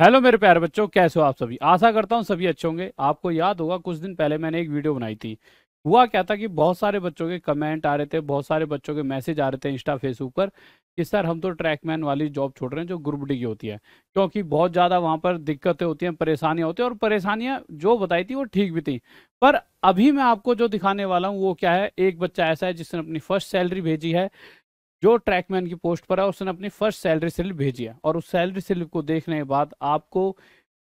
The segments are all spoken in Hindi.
हेलो मेरे प्यारे बच्चों कैसे हो आप सभी आशा करता हूँ सभी अच्छे होंगे आपको याद होगा कुछ दिन पहले मैंने एक वीडियो बनाई थी हुआ क्या था कि बहुत सारे बच्चों के कमेंट आ रहे थे बहुत सारे बच्चों के मैसेज आ रहे थे इंस्टा फेसबुक पर कि सर हम तो ट्रैकमैन वाली जॉब छोड़ रहे हैं जो ग्रुप डी की होती है क्योंकि बहुत ज़्यादा वहाँ पर दिक्कतें होती हैं परेशानियाँ होती हैं और परेशानियाँ जो बताई थी वो ठीक भी थी पर अभी मैं आपको जो दिखाने वाला हूँ वो क्या है एक बच्चा ऐसा है जिसने अपनी फर्स्ट सैलरी भेजी है जो ट्रैकमैन की पोस्ट पर है उसने अपनी फर्स्ट सैलरी स्लिप भेजी है और उस सैलरी स्लिप को देखने के बाद आपको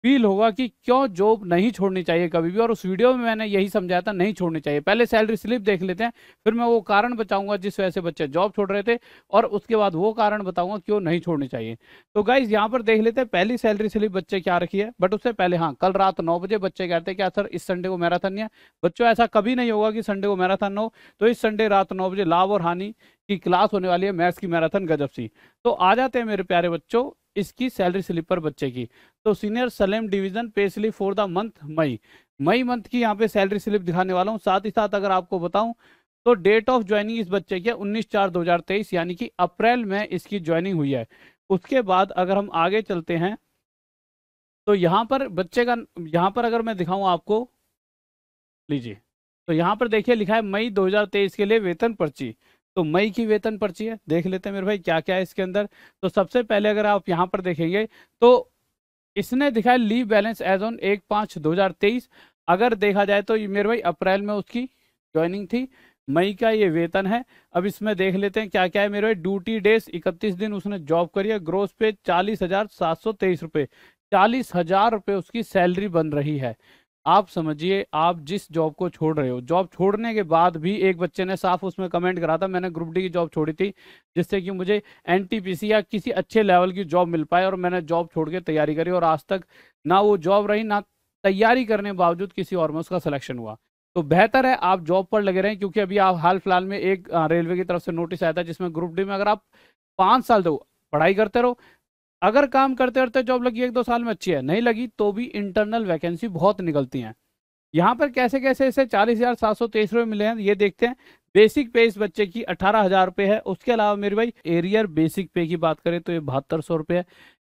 फील होगा कि क्यों जॉब नहीं छोड़नी चाहिए कभी भी और उस वीडियो में मैंने यही समझाया था नहीं छोड़नी चाहिए पहले सैलरी स्लिप देख लेते हैं फिर मैं वो कारण बताऊंगा जिस वजह से बच्चे जॉब छोड़ रहे थे और उसके बाद वो कारण बताऊंगा क्यों नहीं छोड़नी चाहिए तो गाइज यहाँ पर देख लेते हैं पहली सैलरी स्लिप बच्चे क्या रखी है बट उससे पहले हाँ कल रात नौ बजे बच्चे कहते हैं क्या सर इस संडे को मैराथन है बच्चों ऐसा कभी नहीं होगा कि संडे को मैराथन हो तो इस संडे रात नौ बजे लाभ और हानि की क्लास होने वाली है मैथ्स की मैराथन गजब सी तो आ जाते हैं मेरे प्यारे बच्चों इसकी सैलरी स्लिप पर बच्चे की तो senior Salem division pay slip for the month May May month की यहाँ पे सैलरी स्लिप दिखाने वाला हूँ साथ ही साथ अगर आपको बताऊँ तो डेट ऑफ ज्वाइनिंग इस बच्चे की है उन्नीस चार दो हजार तेईस यानी कि अप्रैल में इसकी ज्वाइनिंग हुई है उसके बाद अगर हम आगे चलते हैं तो यहाँ पर बच्चे का यहाँ पर अगर मैं दिखाऊँ आपको लीजिए तो यहाँ पर देखिए लिखा है मई 2023 के लिए वेतन पर्ची तो मई की वेतन पर्ची है देख लेते हैं मेरे भाई क्या क्या है इसके अंदर तो सबसे पहले अगर आप यहाँ पर देखेंगे तो इसने दिखाया लीव बैलेंस एज ऑन एक पाँच दो हजार तेईस अगर देखा जाए तो मेरे भाई अप्रैल में उसकी ज्वाइनिंग थी मई का ये वेतन है अब इसमें देख लेते हैं क्या क्या है मेरे भाई ड्यूटी डेज इकतीस दिन उसने जॉब करी है ग्रोस पे चालीस हजार सात सौ तेईस रुपये चालीस हजार रुपये उसकी सैलरी बन रही है आप समझिए आप जिस जॉब को छोड़ रहे हो जॉब छोड़ने के बाद भी एक बच्चे ने साफ उसमें कमेंट करा था मैंने ग्रुप डी की जॉब छोड़ी थी जिससे कि मुझे एनटीपीसी या किसी अच्छे लेवल की जॉब मिल पाए और मैंने जॉब छोड़ के तैयारी करी और आज तक ना वो जॉब रही ना तैयारी करने के बावजूद किसी और में उसका सिलेक्शन हुआ तो बेहतर है आप जॉब पर लगे रहें क्योंकि अभी आप हाल फिलहाल में एक रेलवे की तरफ से नोटिस आया था जिसमें ग्रुप डी में अगर आप पाँच साल दो तो पढ़ाई करते रहो अगर काम करते करते जॉब लगी एक दो साल में अच्छी है नहीं लगी तो भी इंटरनल वैकेंसी बहुत निकलती हैं यहाँ पर कैसे कैसे इसे चालीस हजार सात सौ तेईस रुपये मिले हैं ये देखते हैं बेसिक पे इस बच्चे की अठारह हजार रुपये है उसके अलावा मेरे भाई एरियर बेसिक पे की बात करें तो ये बहत्तर सौ रुपये है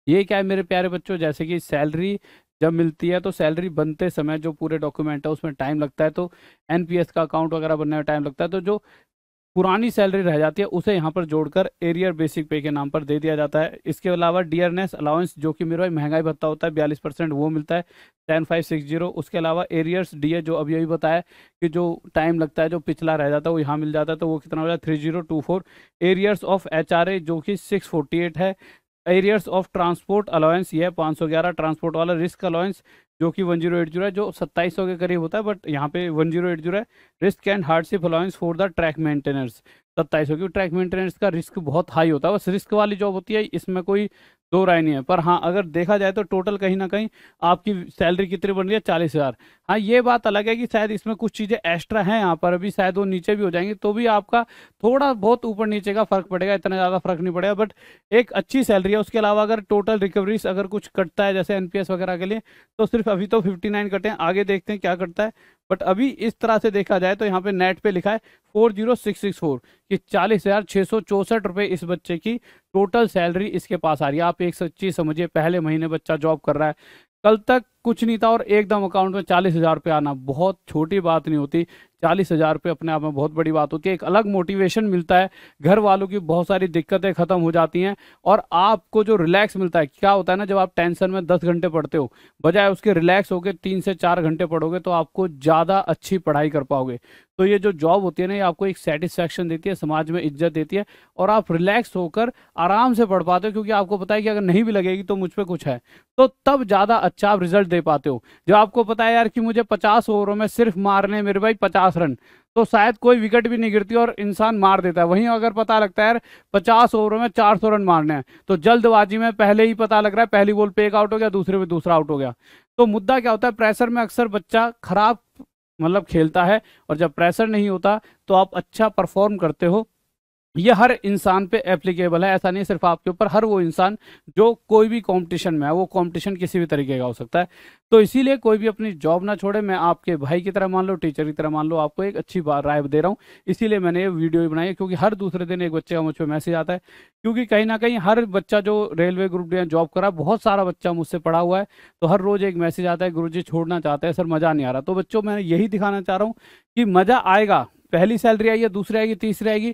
ये क्या है मेरे प्यारे बच्चों जैसे कि सैलरी जब मिलती है तो सैलरी बनते समय जो पूरे डॉक्यूमेंट है उसमें टाइम लगता है तो एनपीएस का अकाउंट वगैरह बनने में टाइम लगता है तो जो पुरानी सैलरी रह जाती है उसे यहाँ पर जोड़कर एरियर बेसिक पे के नाम पर दे दिया जाता है इसके अलावा डियरनेस अलाउंस जो कि मेरा महंगाई भत्ता होता है बयालीस परसेंट वो मिलता है टेन फाइव सिक्स जीरो उसके अलावा एरियर्स डी जो अभी अभी बताया कि जो टाइम लगता है जो पिछला रह जाता है वो यहाँ मिल जाता है तो वो कितना हो जाता है three zero two four arrears of H R A जो कि सिक्स फोर्टी एट है एरियर्स ऑफ ट्रांसपोर्ट अलाउंस ये पाँच सौ ग्यारह ट्रांसपोर्ट वाला रिस्क अलाउंस जो कि वन जीरो एट जीरो है जो सत्ताईस सौ के करीब होता है बट यहाँ पे वन जीरो एट जीरो है risk and hardship allowance for the track maintenance सौ की ट्रैक मेंटेनेंस का रिस्क बहुत हाई होता है बस रिस्क वाली जॉब होती है इसमें कोई दो राय नहीं है पर हाँ अगर देखा जाए तो टोटल कहीं ना कहीं आपकी सैलरी कितनी बन रही है चालीस हज़ार हाँ ये बात अलग है कि शायद इसमें कुछ चीज़ें एक्स्ट्रा हैं यहाँ पर अभी शायद वो नीचे भी हो जाएंगी तो भी आपका थोड़ा बहुत ऊपर नीचे का फर्क पड़ेगा इतना ज़्यादा फर्क नहीं पड़ेगा बट एक अच्छी सैलरी है उसके अलावा अगर टोटल रिकवरीज अगर कुछ कटता है जैसे एन वगैरह के लिए तो सिर्फ अभी तो फिफ्टी कटे हैं आगे देखते हैं क्या कटता है बट अभी इस तरह से देखा जाए तो यहाँ पे नेट पे लिखा है four zero six six four कि चालीस हज़ार छः सौ चौंसठ रुपये इस बच्चे की टोटल सैलरी इसके पास आ रही है आप एक सच्ची समझिए पहले महीने बच्चा जॉब कर रहा है कल तक कुछ नहीं था और एकदम अकाउंट में चालीस हजार रुपये आना बहुत छोटी बात नहीं होती चालीस हजार रुपये अपने आप में बहुत बड़ी बात होती है एक अलग मोटिवेशन मिलता है घर वालों की बहुत सारी दिक्कतें खत्म हो जाती हैं और आपको जो रिलैक्स मिलता है क्या होता है ना जब आप टेंशन में दस घंटे पढ़ते हो बजाय उसके रिलैक्स होकर तीन से चार घंटे पढ़ोगे तो आपको ज़्यादा अच्छी पढ़ाई कर पाओगे तो ये जो जॉब होती है ना ये आपको एक सेटिस्फेक्शन देती है समाज में इज्जत देती है और आप रिलैक्स होकर आराम से पढ़ पाते हो क्योंकि आपको पता है कि अगर नहीं भी लगेगी तो मुझ पर कुछ है तो तब ज़्यादा अच्छा आप रिजल्ट दे पाते हो जब आपको पता है यार कि मुझे 50 ओवरों में सिर्फ मारने मेरे भाई 50 रन तो शायद कोई विकेट भी नहीं गिरती और इंसान मार देता है वहीं अगर पता लगता है यार 50 ओवरों में 400 सौ रन मारने हैं तो जल्दबाजी में पहले ही पता लग रहा है पहली बॉल पे एक आउट हो गया दूसरे में दूसरा आउट हो गया तो मुद्दा क्या होता है प्रेशर में अक्सर बच्चा खराब मतलब खेलता है और जब प्रेशर नहीं होता तो आप अच्छा परफॉर्म करते हो ये हर इंसान पे एप्लीकेबल है ऐसा नहीं सिर्फ आपके ऊपर हर वो इंसान जो कोई भी कंपटीशन में है वो कंपटीशन किसी भी तरीके का हो सकता है तो इसीलिए कोई भी अपनी जॉब ना छोड़े मैं आपके भाई की तरह मान लो टीचर की तरह मान लो आपको एक अच्छी राय दे रहा हूँ इसीलिए मैंने ये वीडियो बनाई क्योंकि हर दूसरे दिन एक बच्चे का मुझ पर मैसेज आता है क्योंकि कहीं ना कहीं हर बच्चा जो रेलवे ग्रुप डी जॉब करा बहुत सारा बच्चा मुझसे पढ़ा हुआ है तो हर रोज एक मैसेज आता है गुरु जी छोड़ना चाहते हैं सर मज़ा नहीं आ रहा तो बच्चों मैं यही दिखाना चाह रहा हूँ कि मज़ा आएगा पहली सैलरी आएगी दूसरी आएगी तीसरी आएगी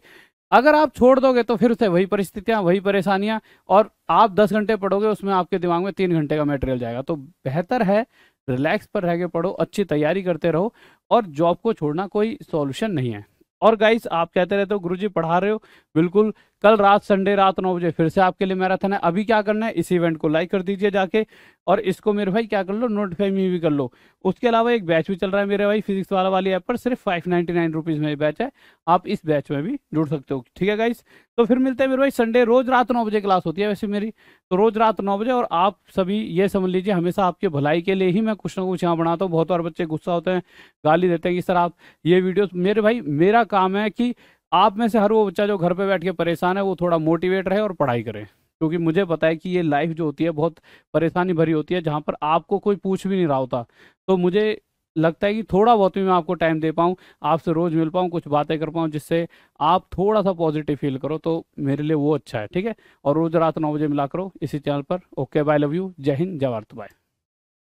अगर आप छोड़ दोगे तो फिर उसे वही परिस्थितियां वही परेशानियां और आप दस घंटे पढ़ोगे उसमें आपके दिमाग में तीन घंटे का मटेरियल जाएगा तो बेहतर है रिलैक्स पर रह के पढ़ो अच्छी तैयारी करते रहो और जॉब को छोड़ना कोई सॉल्यूशन नहीं है और गाइस आप कहते रहते हो गुरुजी पढ़ा रहे हो बिल्कुल कल रात संडे रात नौ बजे फिर से आपके लिए मैराथन है अभी क्या करना है इस इवेंट को लाइक कर दीजिए जाके और इसको मेरे भाई क्या कर लो नोटिफाई में भी कर लो उसके अलावा एक बैच भी चल रहा है मेरे भाई फिजिक्स वाला वाली ऐप पर सिर्फ फाइव नाइन्टी नाइन रुपीज़ में बैच है आप इस बैच में भी जुड़ सकते हो ठीक है गाइस तो फिर मिलते हैं मेरे भाई संडे रोज रात नौ बजे क्लास होती है वैसे मेरी तो रोज रात नौ बजे और आप सभी ये समझ लीजिए हमेशा आपके भलाई के लिए ही मैं कुछ ना कुछ यहाँ बनाता हूँ बहुत बार बच्चे गुस्सा होते हैं गाली देते हैं कि सर आप ये वीडियो मेरे भाई मेरा काम है कि आप में से हर वो बच्चा जो घर पे बैठ के परेशान है वो थोड़ा मोटिवेट रहे और पढ़ाई करे क्योंकि मुझे पता है कि ये लाइफ जो होती है बहुत परेशानी भरी होती है जहाँ पर आपको कोई पूछ भी नहीं रहा होता तो मुझे लगता है कि थोड़ा बहुत भी मैं आपको टाइम दे पाऊँ आपसे रोज़ मिल पाऊँ कुछ बातें कर पाऊँ जिससे आप थोड़ा सा पॉजिटिव फील करो तो मेरे लिए वो अच्छा है ठीक है और रोज़ रात नौ बजे मिला करो इसी चैनल पर ओके बाय लव यू जय हिंद जय भारत बाय